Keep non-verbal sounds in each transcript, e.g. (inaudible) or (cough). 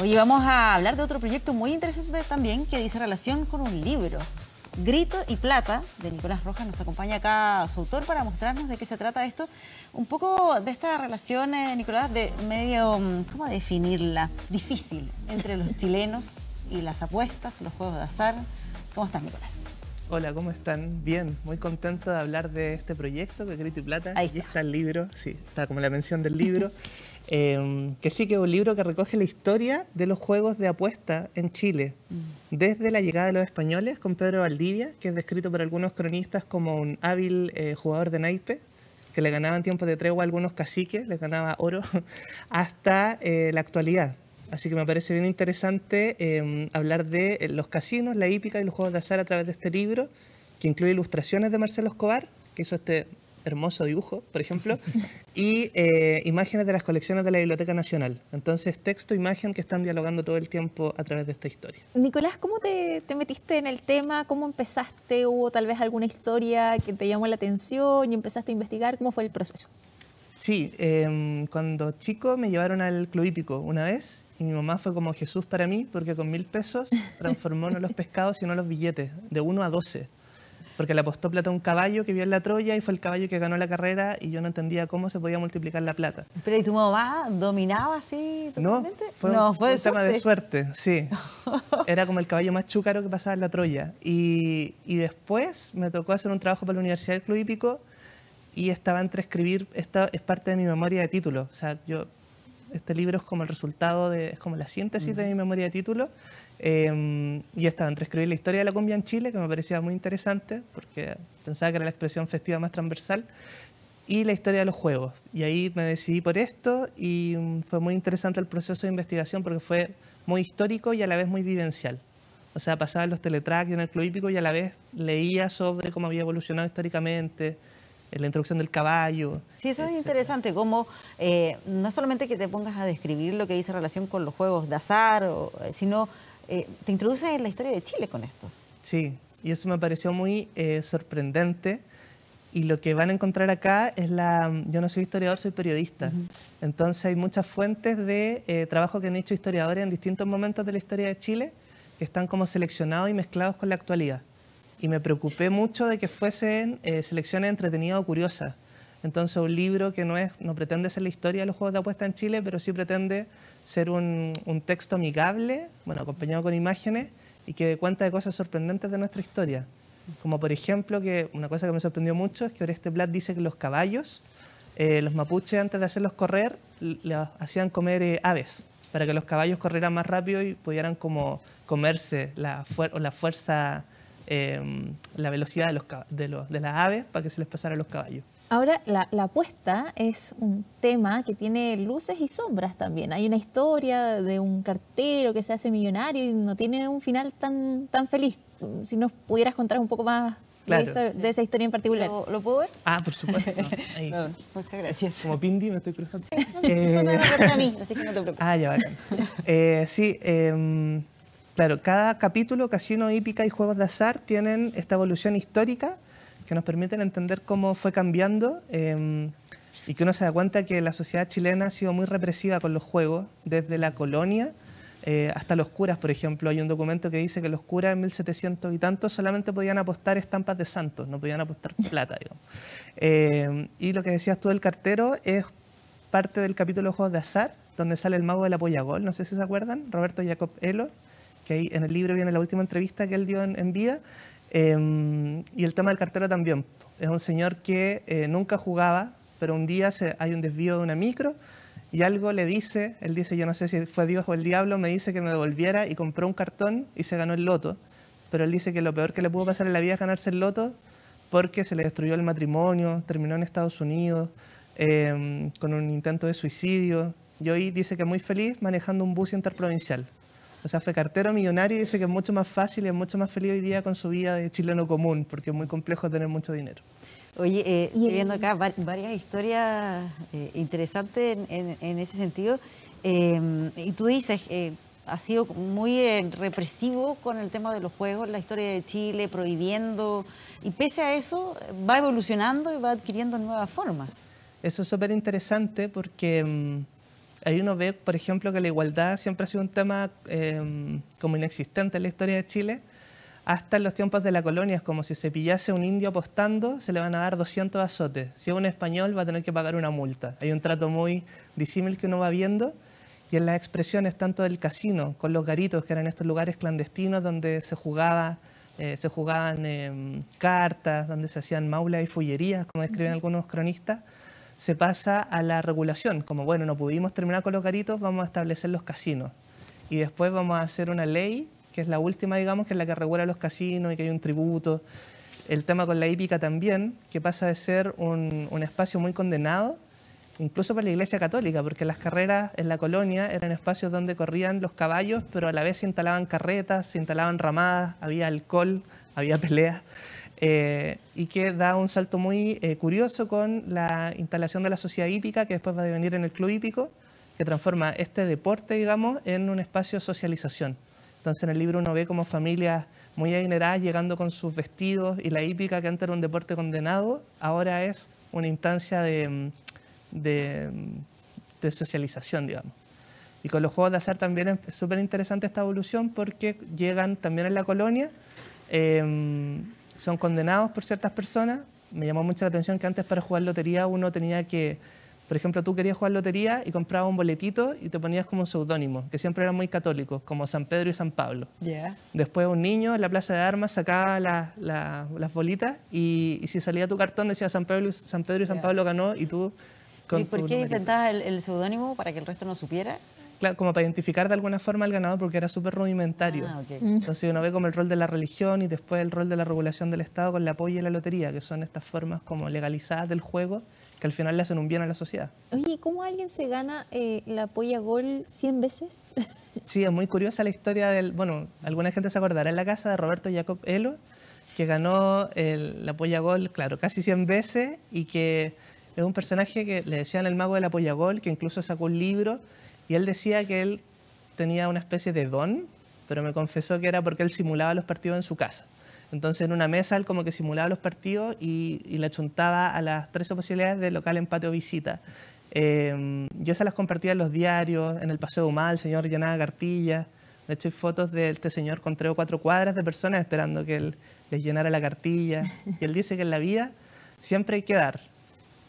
Hoy vamos a hablar de otro proyecto muy interesante también que dice relación con un libro. Grito y Plata, de Nicolás Rojas, nos acompaña acá su autor para mostrarnos de qué se trata esto. Un poco de esta relación, eh, Nicolás, de medio, mm, ¿cómo definirla? Difícil, entre los chilenos y las apuestas, los juegos de azar. ¿Cómo estás, Nicolás? Hola, ¿cómo están? Bien, muy contento de hablar de este proyecto que es Grito y Plata. Ahí está el libro, sí, está como la mención del libro. (laughs) Em, que sí que es un libro que recoge la historia de los juegos de apuesta en Chile, mm. desde la llegada de los españoles con Pedro Valdivia, que es descrito por algunos cronistas como un hábil eh, jugador de naipe, que le ganaban tiempo de tregua a algunos caciques, le ganaba oro, (laughs) hasta eh, la actualidad. Así que me parece bien interesante em, hablar de eh, los casinos, la hípica y los juegos de azar a través de este libro, que incluye ilustraciones de Marcelo Escobar, que hizo este hermoso dibujo, por ejemplo, (laughs) y eh, imágenes de las colecciones de la Biblioteca Nacional. Entonces, texto, imagen que están dialogando todo el tiempo a través de esta historia. Nicolás, ¿cómo te, metiste en el tema? ¿Cómo empezaste? ¿Hubo tal vez alguna historia que te llamó la atención y empezaste a investigar? ¿Cómo fue el proceso? Sí, em, cuando chico me llevaron al club hípico una vez y mi mamá fue como Jesús para mí porque con mil pesos (laughs) transformó no los pescados sino los billetes, de uno a 12 porque le apostó plata a un caballo que vio en la Troya y fue el caballo que ganó la carrera y yo no entendía cómo se podía multiplicar la plata. Pero ¿y tu mamá dominaba así totalmente? No, fue, de tema suerte. de suerte, sí. (laughs) Era como el caballo más chúcaro que pasaba en la Troya. Y, y después me tocó hacer un trabajo para la Universidad del Club Hípico y estaba entre escribir, esta es parte de mi memoria de título, o sea, yo, este libro es como el resultado, de, es como la síntesis de mi memoria de título Em, y estaba entre escribir la historia de la cumbia en Chile, que me parecía muy interesante, porque pensaba que era la expresión festiva más transversal, y la historia de los juegos. Y ahí me decidí por esto y mm, fue muy interesante el proceso de investigación porque fue muy histórico y a la vez muy vivencial. O sea, pasaba en los teletracks en el club hípico y a la vez leía sobre cómo había evolucionado históricamente, la introducción del caballo. Sí, eso es interesante, como eh, no solamente que te pongas a describir lo que dice relación con los juegos de azar, eh, sino eh, te introduces en la historia de Chile con esto. Sí, y eso me pareció muy eh, sorprendente. Y lo que van a encontrar acá es la... Yo no soy historiador, soy periodista. Entonces hay muchas fuentes de eh, trabajo que han hecho historiadores en distintos momentos de la historia de Chile que están como seleccionados y mezclados con la actualidad. Y me preocupé mucho de que fuesen selecciones entretenidas o curiosas. Entonces, un libro que no, es, no pretende ser la historia de los juegos de apuesta en Chile, pero sí pretende ser un, texto amigable, bueno, acompañado con imágenes y que dé cuenta de cosas sorprendentes de nuestra historia. Como por ejemplo, que una cosa que me sorprendió mucho es que Oreste Blatt dice que los caballos, eh, los mapuches antes de hacerlos correr, les hacían comer eh, aves, para que los caballos corrieran más rápido y pudieran como comerse la, la fuerza, em, la velocidad de, los, de, de las aves para que se les pasara a los caballos. Ahora, la, la, apuesta es un tema que tiene luces y sombras también. Hay una historia de un cartero que se hace millonario y no tiene un final tan, tan feliz. Si nos pudieras contar un poco más de, esa, de, esa, historia en particular. ¿Lo, ¿lo puedo ver? Ah, por supuesto. (laughs) muchas gracias. Como Pindi me estoy cruzando. Sí, no, eh... me a mí, así que no te preocupes. Ah, ya, va. eh, sí, eh, claro, cada capítulo, Casino, Hípica y Juegos de Azar tienen esta evolución histórica que nos permiten entender cómo fue cambiando em, y que uno se da cuenta que la sociedad chilena ha sido muy represiva con los juegos, desde la colonia eh, hasta los curas, por ejemplo. Hay un documento que dice que los curas en 1700 y tanto solamente podían apostar estampas de santos, no podían apostar (laughs) plata, em, y lo que decías tú del cartero es parte del capítulo Juegos de Azar, donde sale el mago de del apoyagol, no sé si se acuerdan, Roberto Jacob Elo, que ahí en el libro viene la última entrevista que él dio en vida, Em, y el tema del cartero también. Es un señor que eh, nunca jugaba, pero un día hay un desvío de una micro y algo le dice, él dice, yo no sé si fue Dios o el diablo, me dice que me devolviera y compró un cartón y se ganó el loto. Pero él dice que lo peor que le pudo pasar en la vida es ganarse el loto porque se le destruyó el matrimonio, terminó en Estados Unidos em, con un intento de suicidio. Y hoy dice que muy feliz manejando un bus interprovincial. O sea, fue cartero millonario y dice que es mucho más fácil y es mucho más feliz hoy día con su vida de chileno común, porque es muy complejo tener mucho dinero. Oye, eh, viendo acá varias historias eh, interesantes en, ese sentido. Em, y tú dices, eh, ha sido muy eh, represivo con el tema de los juegos, la historia de Chile, prohibiendo, y pese a eso va evolucionando y va adquiriendo nuevas formas. Eso es súper interesante porque... Em, ahí uno ve, por ejemplo, que la igualdad siempre ha sido un tema em, como inexistente en la historia de Chile. Hasta en los tiempos de la colonia es como si se pillase un indio apostando, se le van a dar 200 azotes. Si es un español, va a tener que pagar una multa. Hay un trato muy disímil que uno va viendo. Y en las expresiones tanto del casino, con los garitos, que eran estos lugares clandestinos donde se jugaba eh, se jugaban em, cartas, donde se hacían maulas y fullerías, como escriben algunos cronistas, se pasa a la regulación, como bueno, no pudimos terminar con los garitos, vamos a establecer los casinos. Y después vamos a hacer una ley, que es la última, digamos, que es la que regula los casinos y que hay un tributo. El tema con la hípica también, que pasa de ser un, un espacio muy condenado, incluso para la Iglesia Católica, porque las carreras en la colonia eran espacios donde corrían los caballos, pero a la vez se instalaban carretas, se instalaban ramadas, había alcohol, había (laughs) peleas. Eh, y que da un salto muy eh, curioso con la instalación de la sociedad hípica, que después va a devenir en el club hípico, que transforma este deporte, digamos, en un espacio de socialización. Entonces en el libro uno ve como familias muy adineradas llegando con sus vestidos y la hípica, que antes era un deporte condenado, ahora es una instancia de, de, socialización, digamos. Y con los juegos de azar también es súper interesante esta evolución porque llegan también en la colonia eh, son condenados por ciertas personas. Me llamó mucho la atención que antes para jugar lotería uno tenía que, por ejemplo, tú querías jugar lotería y comprabas un boletito y te ponías como un seudónimo, que siempre eran muy católicos, como San Pedro y San Pablo. Después un niño en la plaza de armas sacaba las bolitas y, si salía tu cartón decía San Pedro, San Pedro y San Pablo ganó y tú... ¿Y por qué inventabas el, el seudónimo para que el resto no supiera? como para identificar de alguna forma al ganador porque era súper rudimentario. Ah, mm. Entonces uno ve como el rol de la religión y después el rol de la regulación del Estado con la apoyo y la lotería, que son estas formas como legalizadas del juego que al final le hacen un bien a la sociedad. Oye, ¿cómo alguien se gana eh, la polla gol 100 veces? (laughs) sí, es muy curiosa la historia del, bueno, alguna gente se acordará en la casa de Roberto Jacob Elo, que ganó el, la polla gol, claro, casi 100 veces y que es un personaje que le decían el mago de la polla gol, que incluso sacó un libro y él decía que él tenía una especie de don, pero me confesó que era porque él simulaba los partidos en su casa. Entonces en una mesa él como que simulaba los partidos y, le chuntaba a las 13 posibilidades de local empate o visita. Eh, yo se las compartía en los diarios, en el Paseo Humal, el señor llenaba cartillas. De hecho hay fotos de este señor con tres o cuatro cuadras de personas esperando que él les llenara la cartilla. Y él dice que en la vida siempre hay que dar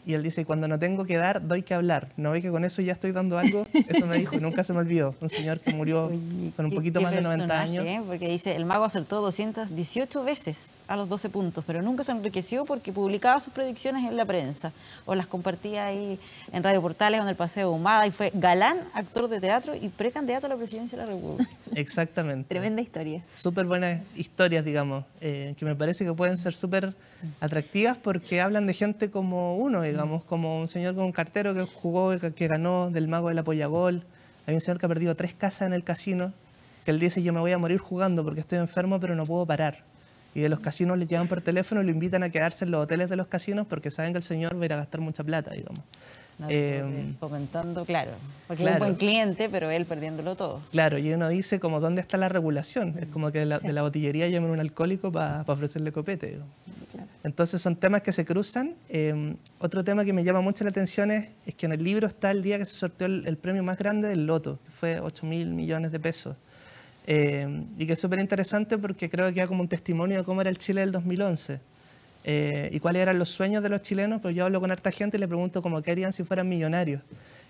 y él dice, cuando no tengo que dar, doy que hablar. ¿No ve que con eso ya estoy dando algo? Eso me dijo y nunca se me olvidó. Un señor que murió con un poquito más de 90 años. ¿eh? porque dice, el mago acertó 218 veces a los 12 puntos, pero nunca se enriqueció porque publicaba sus predicciones en la prensa o las compartía ahí en Radio Portales o en el Paseo Humada y fue galán, actor de teatro y precandidato a la presidencia de la República. (laughs) Exactamente. Tremenda historia. Súper buenas historias, digamos, eh, que me parece que pueden ser súper atractivas porque hablan de gente como uno, digamos, como un señor con un cartero que jugó, que ganó del mago del apoyagol. Hay un señor que ha perdido tres casas en el casino, que él dice yo me voy a morir jugando porque estoy enfermo pero no puedo parar. Y de los casinos le llaman por teléfono y lo invitan a quedarse en los hoteles de los casinos porque saben que el señor va a ir a gastar mucha plata, digamos. Eh, comentando, claro, porque es un buen cliente, pero él perdiéndolo todo. Claro, y uno dice como, ¿dónde está la regulación? Es como que de la, botillería llaman un alcohólico para ofrecerle copete. Sí, claro. Entonces son temas que se cruzan. Em, otro tema que me llama mucho la atención es, que en el libro está el día que se sorteó el, premio más grande del loto, que fue 8 mil millones de pesos. Em, y que es súper interesante porque creo que da como un testimonio de cómo era el Chile del 2011 eh, y cuáles eran los sueños de los chilenos, pero yo hablo con harta gente y le pregunto cómo querían si fueran millonarios.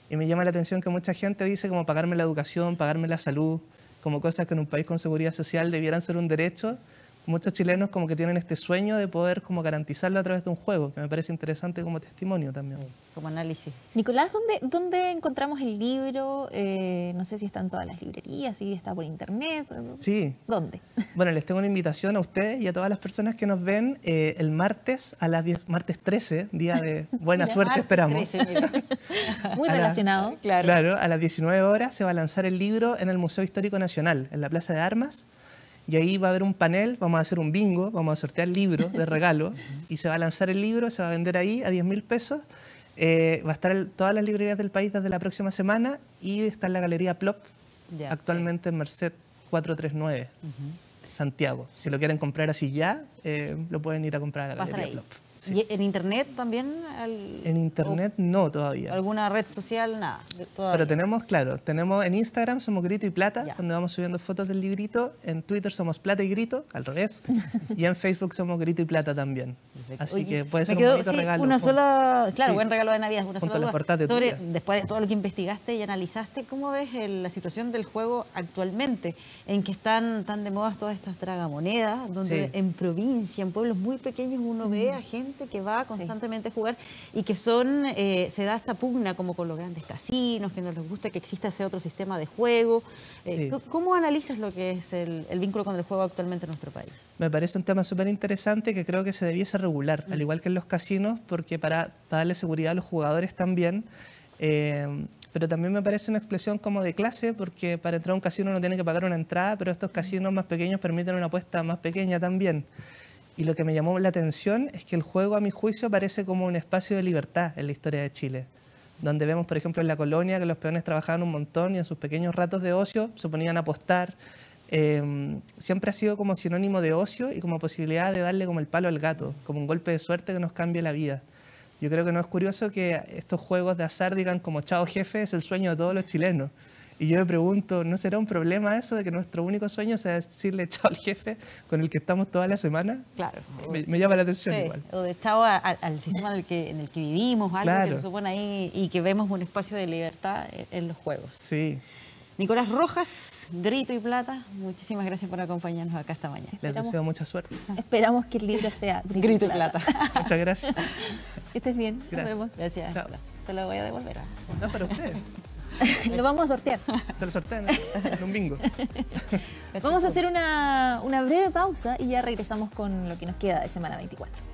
Y me llama la atención que mucha gente dice como pagarme la educación, pagarme la salud, como cosas que en un país con seguridad social debieran ser un derecho, muchos chilenos como que tienen este sueño de poder como garantizarlo a través de un juego, que me parece interesante como testimonio también. Como análisis. Nicolás, ¿dónde, dónde encontramos el libro? Eh, no sé si está en todas las librerías, si está por internet. Sí. ¿Dónde? (laughs) Bueno, les tengo una invitación a ustedes y a todas las personas que nos ven eh, el martes a las 10, martes 13, día de (laughs) buena suerte esperamos. (laughs) Muy relacionado, claro. Claro, a las 19 horas se va a lanzar el libro en el Museo Histórico Nacional, en la Plaza de Armas. Y ahí va a haber un panel, vamos a hacer un bingo, vamos a sortear libros de regalo (laughs) y se va a lanzar el libro, se va a vender ahí a 10 mil pesos. Eh, va a estar en todas las librerías del país desde la próxima semana y está en la galería Plop, actualmente en Merced 439, Santiago. Si lo quieren comprar así ya, eh, lo pueden ir a comprar a la galería Plop. ¿Y en internet también? en internet no todavía. ¿Alguna red social? Nada. Pero tenemos, claro, tenemos en Instagram somos Grito y Plata, donde vamos subiendo fotos del librito. En Twitter somos Plata y Grito, al revés. (laughs) y en Facebook somos Grito y Plata también. Así que puede ser un regalo. Una pues. sola, claro, buen regalo de Navidad. Una sola Sobre, después de todo lo que investigaste y analizaste, ¿cómo ves la situación del juego actualmente? En que están tan de moda todas estas tragamonedas, donde en provincia, en pueblos muy pequeños, uno mm. ve a gente que va constantemente a jugar y que son, eh, se da esta pugna como con los grandes casinos, que no les gusta que exista ese otro sistema de juego. Eh, ¿Cómo analizas lo que es el, vínculo con el juego actualmente en nuestro país? Me parece un tema súper interesante que creo que se debiese regular, al mm. igual que en los casinos, porque para darle seguridad a los jugadores también. Eh, pero también me parece una expresión como de clase, porque para entrar a un casino uno tiene que pagar una entrada, pero estos mm. casinos más pequeños permiten una apuesta más pequeña también. Y lo que me llamó la atención es que el juego, a mi juicio, parece como un espacio de libertad en la historia de Chile, donde vemos, por ejemplo, en la colonia que los peones trabajaban un montón y en sus pequeños ratos de ocio se ponían a apostar. Em, siempre ha sido como sinónimo de ocio y como posibilidad de darle como el palo al gato, como un golpe de suerte que nos cambie la vida. Yo creo que no es curioso que estos juegos de azar digan como chao jefe es el sueño de todos los chilenos. Y yo me pregunto, ¿no será un problema eso de que nuestro único sueño sea decirle chao al jefe con el que estamos toda la semana? Claro. Me, llama la atención igual. O de chao al sistema en el que, vivimos, algo que se supone ahí y que vemos un espacio de libertad en, los juegos. Sí. Nicolás Rojas, Grito y Plata, muchísimas gracias por acompañarnos acá esta mañana. Les deseo mucha suerte. Ah. Esperamos que el libro sea (laughs) Grito, y Plata. (laughs) Muchas gracias. Que estés bien. Gracias. Nos vemos. Gracias. Te lo voy a devolver. Ah. No, para ustedes. (laughs) Lo vamos a sortear. Se lo sortean Es un bingo. vamos a hacer una, una breve pausa y ya regresamos con lo que nos queda de semana 24.